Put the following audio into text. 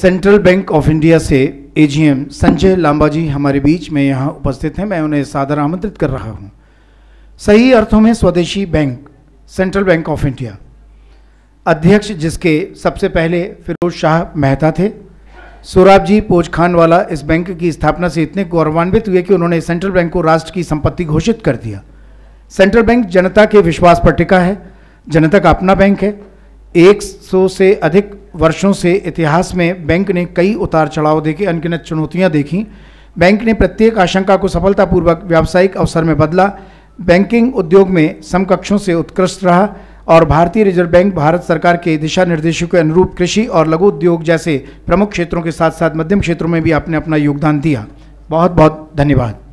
central Bank of India से AGM Sanjay Lamba ji हमारे बीच में यहाँ उपस्थित हैं मैं उन्हें सादर आमंत्रित कर रहा हूँ सही अर्थों में स्वदेशी bank Central Bank of India अध्यक्ष जिसके सबसे पहले फिरोज शाह मेहता थे सोराबजी वाला इस बैंक की स्थापना से इतने गौरवान्वित हुए कि उन्होंने सेंट्रल बैंक को राष्ट्र की संपत्ति घोषित कर दिया सेंट्रल बैंक जनता के विश्वास पर टिका है जनता का अपना बैंक है 100 से अधिक वर्षों से इतिहास में बैंक ने कई उतार चढ़ाव देखे अनगिनत चुनौतियां देखीं बैंक ने प्रत्येक आशंका को सफलतापूर्वक व्यावसायिक अवसर में बदला बैंकिंग उद्योग में समकक्षों से उत्कृष्ट रहा और भारतीय रिजर्व बैंक भारत सरकार के दिशा निर्देशों के अनुरूप कृषि और लघु उद्योग जैसे प्रमुख क्षेत्रों के साथ साथ मध्यम क्षेत्रों में भी आपने अपना योगदान दिया बहुत बहुत धन्यवाद